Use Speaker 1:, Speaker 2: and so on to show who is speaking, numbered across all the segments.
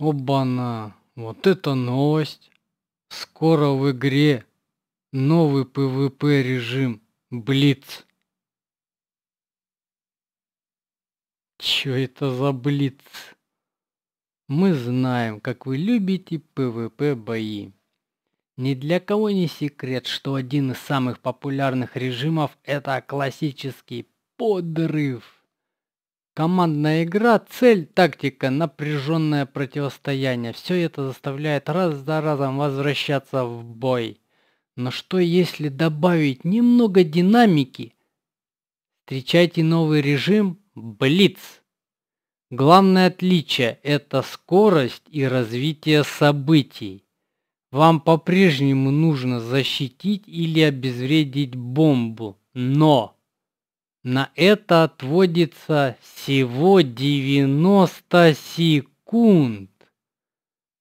Speaker 1: Оба-на, вот это новость. Скоро в игре новый ПВП режим Блиц. Чё это за Блиц? Мы знаем, как вы любите ПВП бои. Ни для кого не секрет, что один из самых популярных режимов это классический подрыв. Командная игра, цель, тактика, напряженное противостояние – все это заставляет раз за разом возвращаться в бой. Но что если добавить немного динамики? Встречайте новый режим Блиц. Главное отличие – это скорость и развитие событий. Вам по-прежнему нужно защитить или обезвредить бомбу, но на это отводится всего 90 секунд.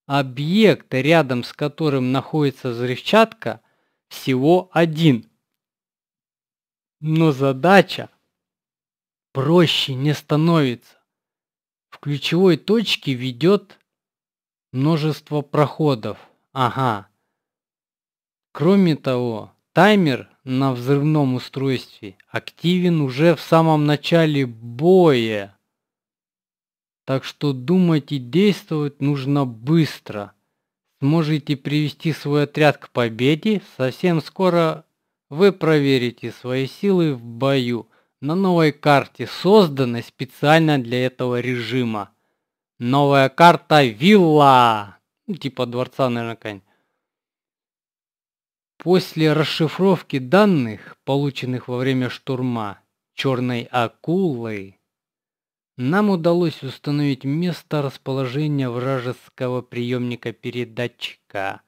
Speaker 1: Объект, рядом с которым находится взрывчатка, всего один. Но задача проще не становится. В ключевой точке ведет множество проходов. Ага. Кроме того, таймер на взрывном устройстве активен уже в самом начале боя. Так что думать и действовать нужно быстро. Сможете привести свой отряд к победе, совсем скоро вы проверите свои силы в бою на новой карте, созданной специально для этого режима. Новая карта Вилла! Ну, типа дворца, наверное, какая-нибудь. После расшифровки данных, полученных во время штурма черной акулой, нам удалось установить место расположения вражеского приемника-передатчика.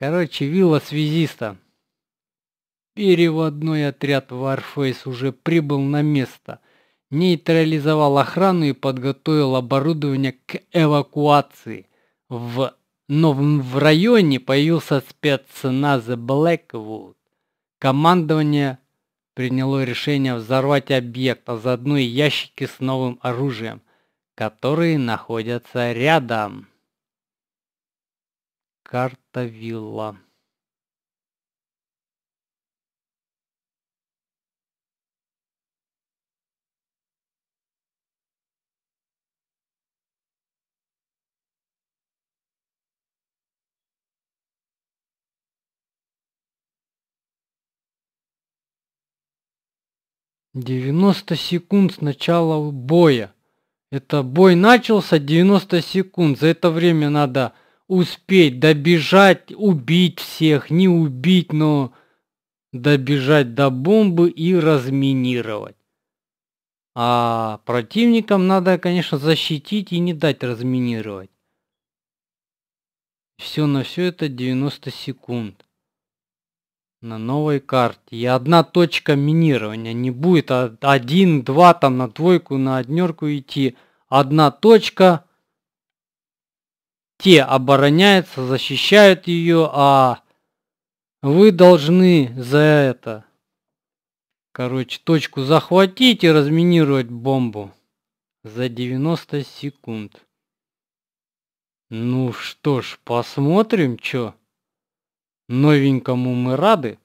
Speaker 1: Короче, вилла связиста. Переводной отряд Warface уже прибыл на место, нейтрализовал охрану и подготовил оборудование к эвакуации в но в районе появился спецназ Блэквуд. Командование приняло решение взорвать объект, а заодно и ящики с новым оружием, которые находятся рядом. Карта вилла. 90 секунд с начала боя. Это бой начался 90 секунд. За это время надо успеть добежать, убить всех, не убить, но добежать до бомбы и разминировать. А противникам надо, конечно, защитить и не дать разминировать. Все на все это 90 секунд на новой карте. И одна точка минирования. Не будет а, один, два, там на двойку, на однерку идти. Одна точка. Те обороняются, защищают ее, а вы должны за это, короче, точку захватить и разминировать бомбу за 90 секунд. Ну что ж, посмотрим, что новенькому мы рады,